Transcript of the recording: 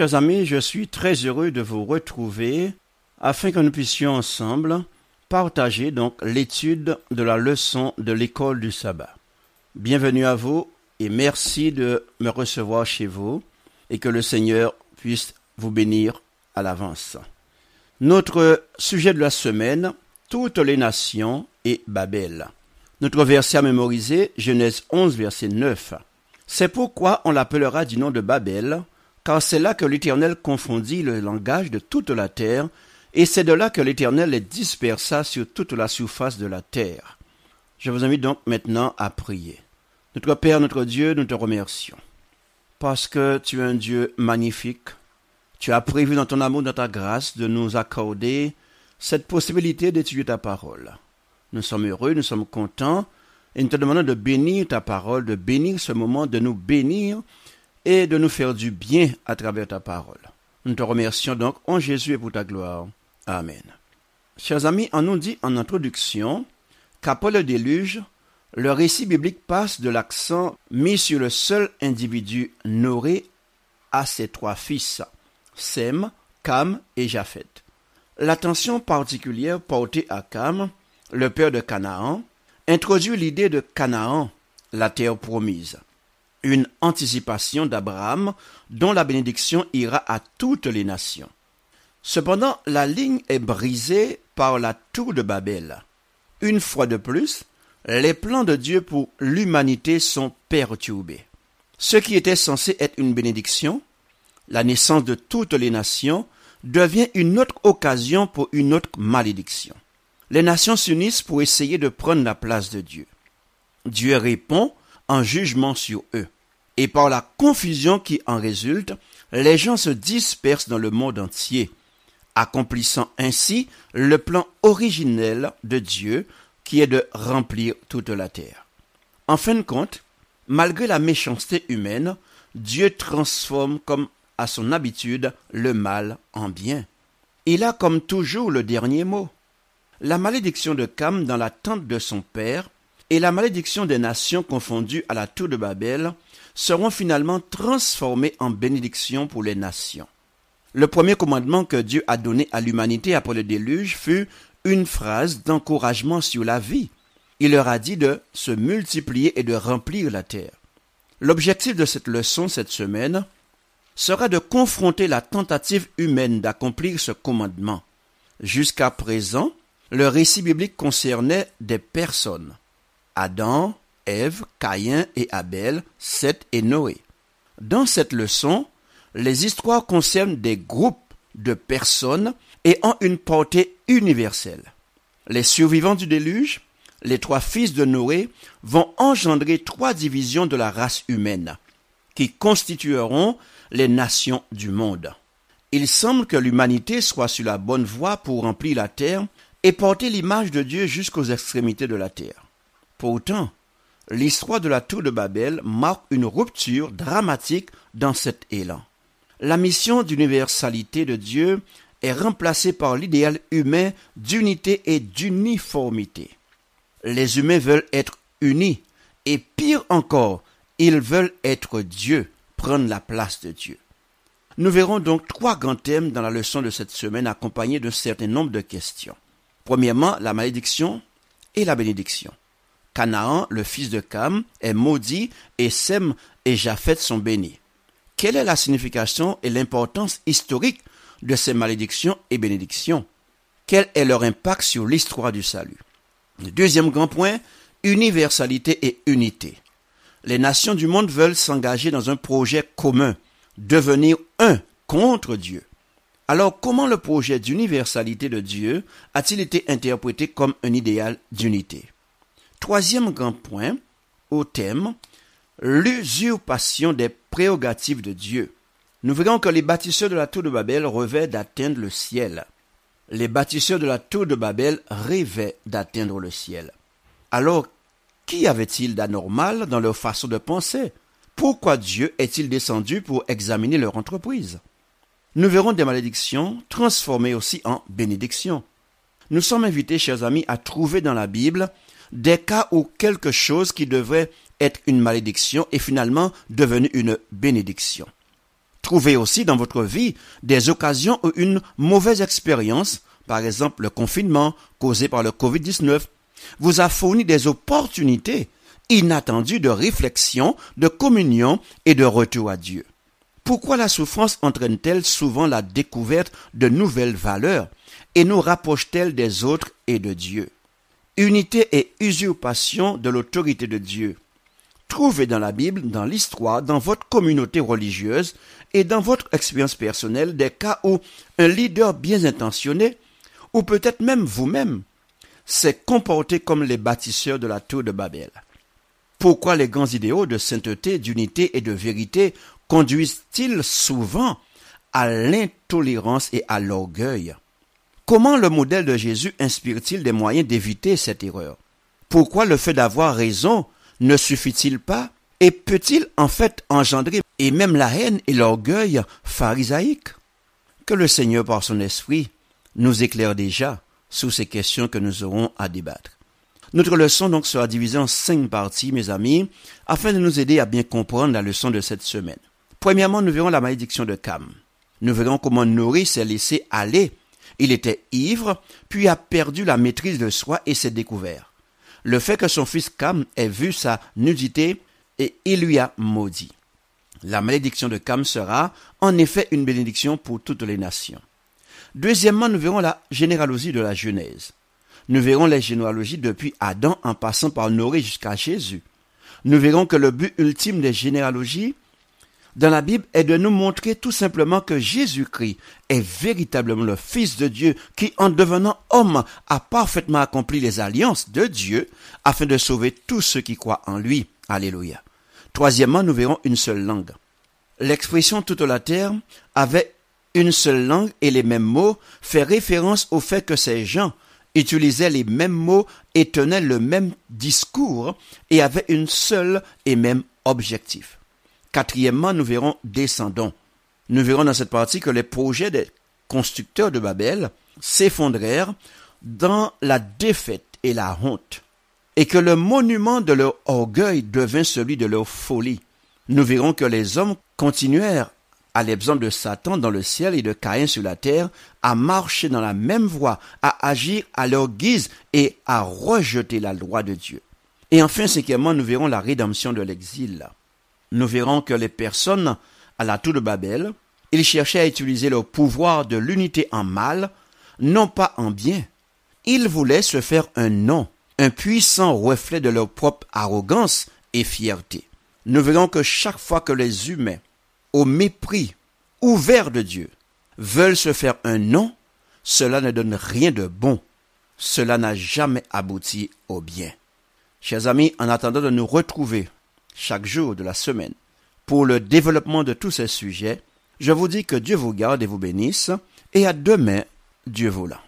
chers amis, je suis très heureux de vous retrouver afin que nous puissions ensemble partager donc l'étude de la leçon de l'école du sabbat. Bienvenue à vous et merci de me recevoir chez vous et que le Seigneur puisse vous bénir à l'avance. Notre sujet de la semaine, toutes les nations et Babel. Notre verset à mémoriser, Genèse 11, verset 9. C'est pourquoi on l'appellera du nom de Babel, car c'est là que l'Éternel confondit le langage de toute la terre, et c'est de là que l'Éternel les dispersa sur toute la surface de la terre. Je vous invite donc maintenant à prier. Notre Père, notre Dieu, nous te remercions, parce que tu es un Dieu magnifique. Tu as prévu dans ton amour, dans ta grâce, de nous accorder cette possibilité d'étudier ta parole. Nous sommes heureux, nous sommes contents, et nous te demandons de bénir ta parole, de bénir ce moment, de nous bénir et de nous faire du bien à travers ta parole. Nous te remercions donc en Jésus et pour ta gloire. Amen. Chers amis, on nous dit en introduction qu'après le déluge, le récit biblique passe de l'accent mis sur le seul individu Noré à ses trois fils, Sem, Cam et Japhet. L'attention particulière portée à Cam, le père de Canaan, introduit l'idée de Canaan, la terre promise une anticipation d'Abraham dont la bénédiction ira à toutes les nations. Cependant, la ligne est brisée par la tour de Babel. Une fois de plus, les plans de Dieu pour l'humanité sont perturbés. Ce qui était censé être une bénédiction, la naissance de toutes les nations, devient une autre occasion pour une autre malédiction. Les nations s'unissent pour essayer de prendre la place de Dieu. Dieu répond en jugement sur eux. Et par la confusion qui en résulte, les gens se dispersent dans le monde entier, accomplissant ainsi le plan originel de Dieu qui est de remplir toute la terre. En fin de compte, malgré la méchanceté humaine, Dieu transforme comme à son habitude le mal en bien. Il a comme toujours le dernier mot. La malédiction de Cam dans la tente de son père et la malédiction des nations confondues à la tour de Babel seront finalement transformées en bénédiction pour les nations. Le premier commandement que Dieu a donné à l'humanité après le déluge fut une phrase d'encouragement sur la vie. Il leur a dit de se multiplier et de remplir la terre. L'objectif de cette leçon cette semaine sera de confronter la tentative humaine d'accomplir ce commandement. Jusqu'à présent, le récit biblique concernait des personnes. Adam, Ève, Caïn et Abel, Seth et Noé. Dans cette leçon, les histoires concernent des groupes de personnes et ont une portée universelle. Les survivants du déluge, les trois fils de Noé, vont engendrer trois divisions de la race humaine, qui constitueront les nations du monde. Il semble que l'humanité soit sur la bonne voie pour remplir la terre et porter l'image de Dieu jusqu'aux extrémités de la terre. Pourtant, l'histoire de la tour de Babel marque une rupture dramatique dans cet élan. La mission d'universalité de Dieu est remplacée par l'idéal humain d'unité et d'uniformité. Les humains veulent être unis et pire encore, ils veulent être Dieu, prendre la place de Dieu. Nous verrons donc trois grands thèmes dans la leçon de cette semaine accompagnés d'un certain nombre de questions. Premièrement, la malédiction et la bénédiction. Canaan, le fils de Cam, est maudit et Sem et Japheth sont bénis. Quelle est la signification et l'importance historique de ces malédictions et bénédictions Quel est leur impact sur l'histoire du salut Deuxième grand point, universalité et unité. Les nations du monde veulent s'engager dans un projet commun, devenir un contre Dieu. Alors comment le projet d'universalité de Dieu a-t-il été interprété comme un idéal d'unité Troisième grand point, au thème, l'usurpation des prérogatives de Dieu. Nous verrons que les bâtisseurs de la tour de Babel rêvaient d'atteindre le ciel. Les bâtisseurs de la tour de Babel rêvaient d'atteindre le ciel. Alors, qu'y avait-il d'anormal dans leur façon de penser Pourquoi Dieu est-il descendu pour examiner leur entreprise Nous verrons des malédictions transformées aussi en bénédictions. Nous sommes invités, chers amis, à trouver dans la Bible des cas où quelque chose qui devrait être une malédiction est finalement devenu une bénédiction. Trouvez aussi dans votre vie des occasions où une mauvaise expérience, par exemple le confinement causé par le Covid-19, vous a fourni des opportunités inattendues de réflexion, de communion et de retour à Dieu. Pourquoi la souffrance entraîne-t-elle souvent la découverte de nouvelles valeurs et nous rapproche-t-elle des autres et de Dieu unité et usurpation de l'autorité de Dieu. Trouvez dans la Bible, dans l'histoire, dans votre communauté religieuse et dans votre expérience personnelle des cas où un leader bien intentionné, ou peut-être même vous-même, s'est comporté comme les bâtisseurs de la tour de Babel. Pourquoi les grands idéaux de sainteté, d'unité et de vérité conduisent-ils souvent à l'intolérance et à l'orgueil Comment le modèle de Jésus inspire-t-il des moyens d'éviter cette erreur Pourquoi le fait d'avoir raison ne suffit-il pas et peut-il en fait engendrer et même la haine et l'orgueil pharisaïque Que le Seigneur par son esprit nous éclaire déjà sur ces questions que nous aurons à débattre. Notre leçon donc sera divisée en cinq parties, mes amis, afin de nous aider à bien comprendre la leçon de cette semaine. Premièrement, nous verrons la malédiction de Cam. Nous verrons comment nourrir s'est laissé aller il était ivre, puis a perdu la maîtrise de soi et s'est découvert. Le fait que son fils Cam ait vu sa nudité et il lui a maudit. La malédiction de Cam sera en effet une bénédiction pour toutes les nations. Deuxièmement, nous verrons la généalogie de la Genèse. Nous verrons les généalogies depuis Adam en passant par Noé jusqu'à Jésus. Nous verrons que le but ultime des généalogies dans la Bible est de nous montrer tout simplement que Jésus-Christ est véritablement le Fils de Dieu qui, en devenant homme, a parfaitement accompli les alliances de Dieu afin de sauver tous ceux qui croient en lui. Alléluia. Troisièmement, nous verrons une seule langue. L'expression toute la terre avait une seule langue et les mêmes mots fait référence au fait que ces gens utilisaient les mêmes mots et tenaient le même discours et avaient une seule et même objectif. Quatrièmement, nous verrons descendons. Nous verrons dans cette partie que les projets des constructeurs de Babel s'effondrèrent dans la défaite et la honte, et que le monument de leur orgueil devint celui de leur folie. Nous verrons que les hommes continuèrent, à l'exemple de Satan dans le ciel et de Caïn sur la terre, à marcher dans la même voie, à agir à leur guise et à rejeter la loi de Dieu. Et enfin, cinquièmement, nous verrons la rédemption de l'exil nous verrons que les personnes à la tour de Babel, ils cherchaient à utiliser le pouvoir de l'unité en mal, non pas en bien. Ils voulaient se faire un nom, un puissant reflet de leur propre arrogance et fierté. Nous verrons que chaque fois que les humains, au mépris ouvert de Dieu, veulent se faire un nom, cela ne donne rien de bon. Cela n'a jamais abouti au bien. Chers amis, en attendant de nous retrouver chaque jour de la semaine. Pour le développement de tous ces sujets, je vous dis que Dieu vous garde et vous bénisse, et à demain, Dieu vous l'a.